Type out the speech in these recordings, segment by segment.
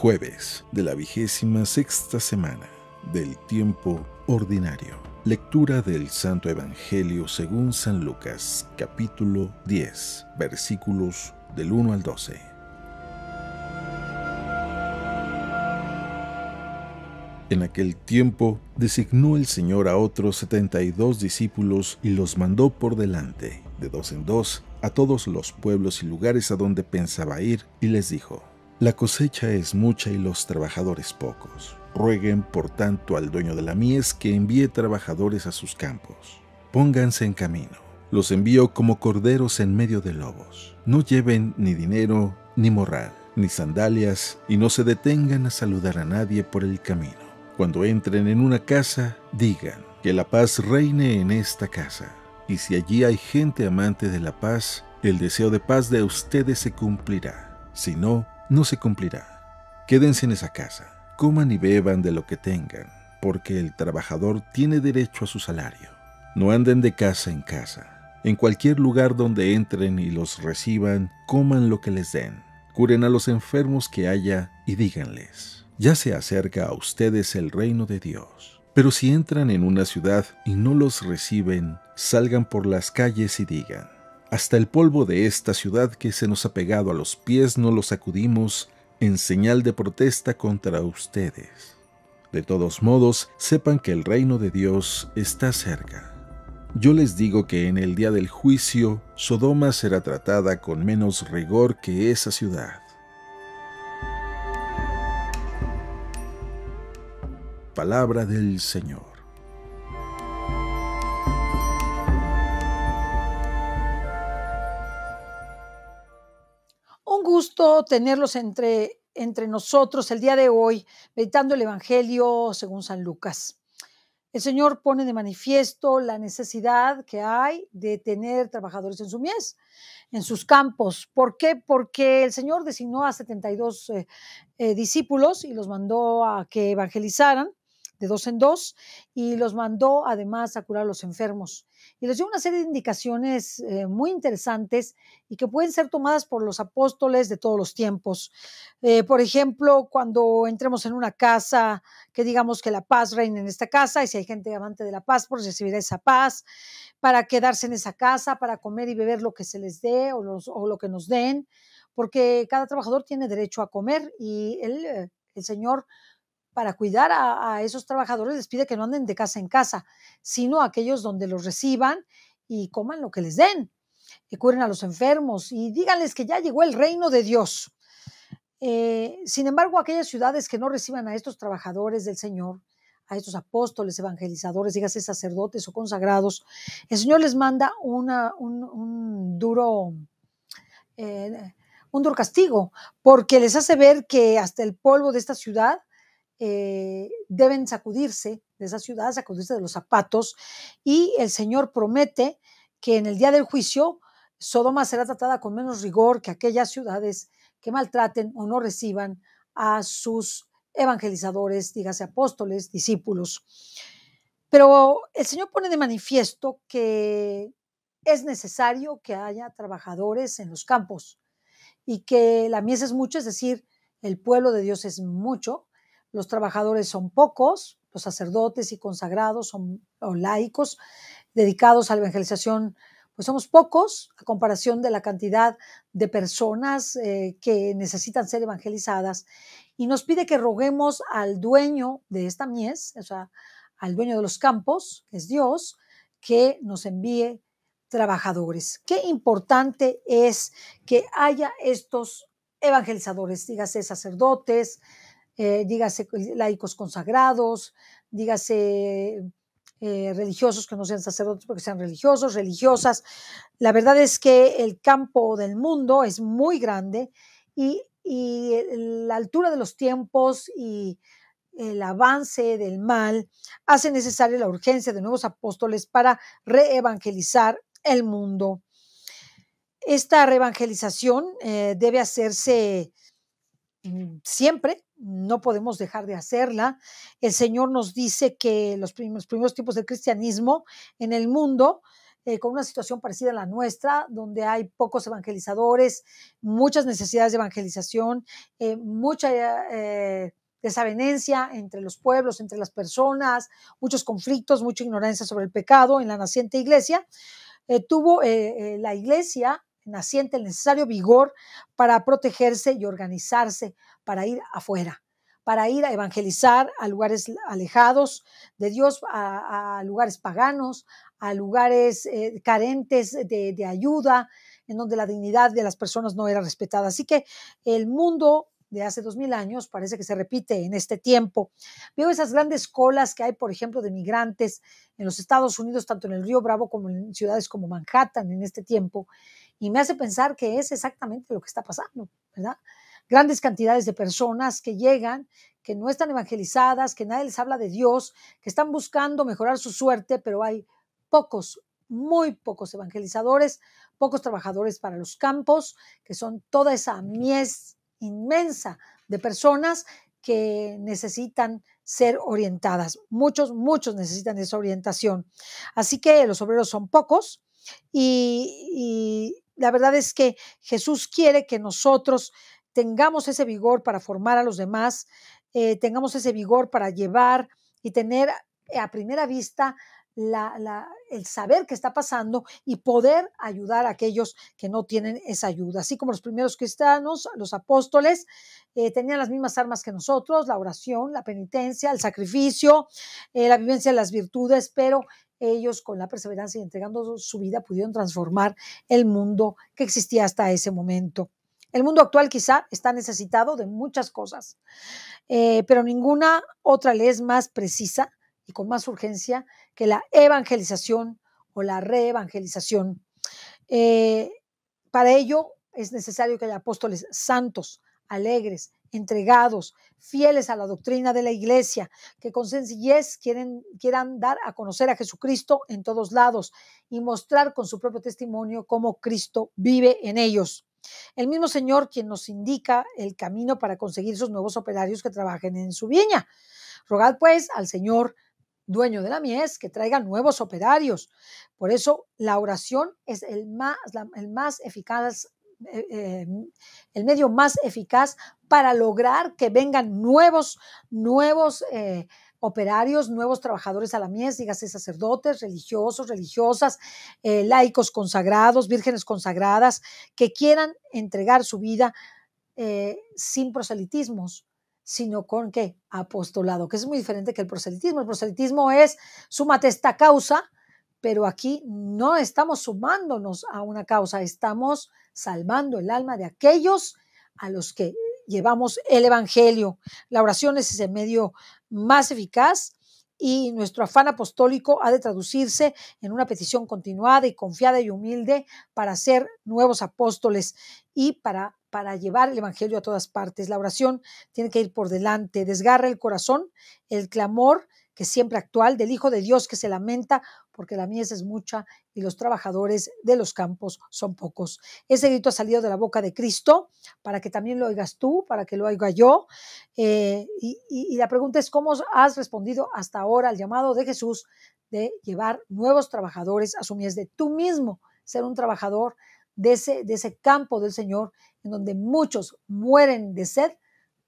Jueves de la vigésima sexta semana del tiempo ordinario. Lectura del Santo Evangelio según San Lucas, capítulo 10, versículos del 1 al 12. En aquel tiempo designó el Señor a otros setenta y dos discípulos y los mandó por delante, de dos en dos, a todos los pueblos y lugares a donde pensaba ir, y les dijo, la cosecha es mucha y los trabajadores pocos. Rueguen, por tanto, al dueño de la mies que envíe trabajadores a sus campos. Pónganse en camino. Los envío como corderos en medio de lobos. No lleven ni dinero, ni morral, ni sandalias, y no se detengan a saludar a nadie por el camino. Cuando entren en una casa, digan, que la paz reine en esta casa. Y si allí hay gente amante de la paz, el deseo de paz de ustedes se cumplirá. Si no, no se cumplirá. Quédense en esa casa, coman y beban de lo que tengan, porque el trabajador tiene derecho a su salario. No anden de casa en casa. En cualquier lugar donde entren y los reciban, coman lo que les den. Curen a los enfermos que haya y díganles, ya se acerca a ustedes el reino de Dios. Pero si entran en una ciudad y no los reciben, salgan por las calles y digan, hasta el polvo de esta ciudad que se nos ha pegado a los pies no lo sacudimos en señal de protesta contra ustedes. De todos modos, sepan que el reino de Dios está cerca. Yo les digo que en el día del juicio, Sodoma será tratada con menos rigor que esa ciudad. Palabra del Señor. tenerlos entre, entre nosotros el día de hoy, meditando el Evangelio según San Lucas. El Señor pone de manifiesto la necesidad que hay de tener trabajadores en su mies, en sus campos. ¿Por qué? Porque el Señor designó a 72 eh, eh, discípulos y los mandó a que evangelizaran de dos en dos y los mandó además a curar a los enfermos. Y les dio una serie de indicaciones eh, muy interesantes y que pueden ser tomadas por los apóstoles de todos los tiempos. Eh, por ejemplo, cuando entremos en una casa, que digamos que la paz reina en esta casa y si hay gente amante de la paz, pues recibirá esa paz para quedarse en esa casa, para comer y beber lo que se les dé o, lo que nos den, porque cada trabajador tiene derecho a comer y el, eh, el Señor para cuidar a, esos trabajadores les pide que no anden de casa en casa, sino aquellos donde los reciban y coman lo que les den, y curen a los enfermos y díganles que ya llegó el reino de Dios. Eh, sin embargo, aquellas ciudades que no reciban a estos trabajadores del Señor, a estos apóstoles, evangelizadores, dígase sacerdotes o consagrados, el Señor les manda un, duro... Eh, un duro castigo, porque les hace ver que hasta el polvo de esta ciudad eh, deben sacudirse de esa ciudad, sacudirse de los zapatos, y el Señor promete que en el día del juicio Sodoma será tratada con menos rigor que aquellas ciudades que maltraten o no reciban a sus evangelizadores, dígase apóstoles, discípulos. Pero el Señor pone de manifiesto que es necesario que haya trabajadores en los campos y que la mies es mucho, es decir, el pueblo de Dios es mucho, los trabajadores son pocos, los sacerdotes y consagrados son o laicos dedicados a la evangelización, pues somos pocos a comparación de la cantidad de personas eh, que necesitan ser evangelizadas y nos pide que roguemos al dueño de esta mies, o sea, al dueño de los campos, que es Dios, que nos envíe trabajadores. Qué importante es que haya estos evangelizadores, dígase sacerdotes, eh, dígase laicos consagrados, dígase eh, religiosos que no sean sacerdotes porque sean religiosos, religiosas. La verdad es que el campo del mundo es muy grande y, eh, la altura de los tiempos y el avance del mal hace necesaria la urgencia de nuevos apóstoles para reevangelizar el mundo. Esta reevangelización debe hacerse Mm, siempre, no podemos dejar de hacerla. El Señor nos dice que los primeros, tipos de cristianismo en el mundo, eh, con una situación parecida a la nuestra, donde hay pocos evangelizadores, muchas necesidades de evangelización, eh, mucha... Eh, desavenencia entre los pueblos, entre las personas, muchos conflictos, mucha ignorancia sobre el pecado en la naciente iglesia, tuvo la iglesia naciente el necesario vigor para protegerse y organizarse, para ir afuera, para ir a evangelizar a lugares alejados de Dios, a, lugares paganos, a lugares eh, carentes de, de ayuda, en donde la dignidad de las personas no era respetada. Así que el mundo de hace dos mil años, parece que se repite en este tiempo. Veo esas grandes colas que hay, por ejemplo, de migrantes en los Estados Unidos, tanto en el Río Bravo como en ciudades como Manhattan en este tiempo, y me hace pensar que es exactamente lo que está pasando, ¿verdad? Grandes cantidades de personas que llegan, que no están evangelizadas, que nadie les habla de Dios, que están buscando mejorar su suerte, pero hay pocos, muy pocos evangelizadores, pocos trabajadores para los campos, que son toda esa mies inmensa de personas que necesitan ser orientadas. Muchos, muchos necesitan esa orientación. Así que los obreros son pocos y, y la verdad es que Jesús quiere que nosotros tengamos ese vigor para formar a los demás, eh, tengamos ese vigor para llevar y tener a primera vista la, el saber qué está pasando y poder ayudar a aquellos que no tienen esa ayuda. Así como los primeros cristianos, los apóstoles, eh, tenían las mismas armas que nosotros, la oración, la penitencia, el sacrificio, eh, la vivencia de las virtudes, pero ellos con la perseverancia y entregando su vida pudieron transformar el mundo que existía hasta ese momento. El mundo actual quizá está necesitado de muchas cosas, eh, pero ninguna otra ley es más precisa con más urgencia que la evangelización o la reevangelización. Eh, para ello es necesario que haya apóstoles santos, alegres, entregados, fieles a la doctrina de la iglesia, que con sencillez quieren, quieran dar a conocer a Jesucristo en todos lados y mostrar con su propio testimonio cómo Cristo vive en ellos. El mismo Señor quien nos indica el camino para conseguir sus nuevos operarios que trabajen en su viña. Rogad pues al Señor dueño de la mies, que traiga nuevos operarios. Por eso la oración es el más, más eficaz, eh, eh, el medio más eficaz para lograr que vengan nuevos, nuevos eh, operarios, nuevos trabajadores a la mies, dígase sacerdotes, religiosos, religiosas, laicos consagrados, vírgenes consagradas, que quieran entregar su vida sin proselitismos, sino con qué? Apostolado, que es muy diferente que el proselitismo. El proselitismo es súmate esta causa, pero aquí no estamos sumándonos a una causa, estamos salvando el alma de aquellos a los que llevamos el Evangelio. La oración es ese medio más eficaz y nuestro afán apostólico ha de traducirse en una petición continuada y confiada y humilde para ser nuevos apóstoles y para para llevar el Evangelio a todas partes. La oración tiene que ir por delante, desgarra el corazón, el clamor que siempre actual del Hijo de Dios que se lamenta porque la mies es mucha y los trabajadores de los campos son pocos. Ese grito ha salido de la boca de Cristo para que también lo oigas tú, para que lo oiga yo. Eh, y, la pregunta es, ¿cómo has respondido hasta ahora al llamado de Jesús de llevar nuevos trabajadores a su mies de tú mismo ser un trabajador de ese, de ese campo del Señor en donde muchos mueren de sed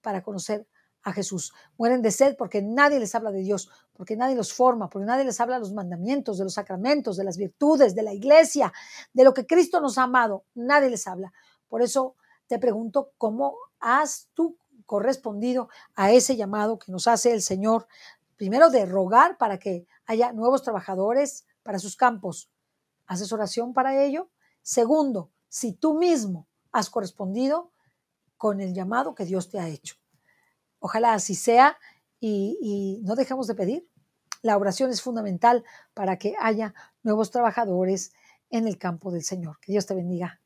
para conocer a Jesús. Mueren de sed porque nadie les habla de Dios, porque nadie los forma, porque nadie les habla de los mandamientos, de los sacramentos, de las virtudes, de la iglesia, de lo que Cristo nos ha amado. Nadie les habla. Por eso te pregunto, ¿cómo has tú correspondido a ese llamado que nos hace el Señor? Primero de rogar para que haya nuevos trabajadores para sus campos. ¿Haces oración para ello? Segundo, si tú mismo has correspondido con el llamado que Dios te ha hecho. Ojalá así sea y, no dejemos de pedir. La oración es fundamental para que haya nuevos trabajadores en el campo del Señor. Que Dios te bendiga.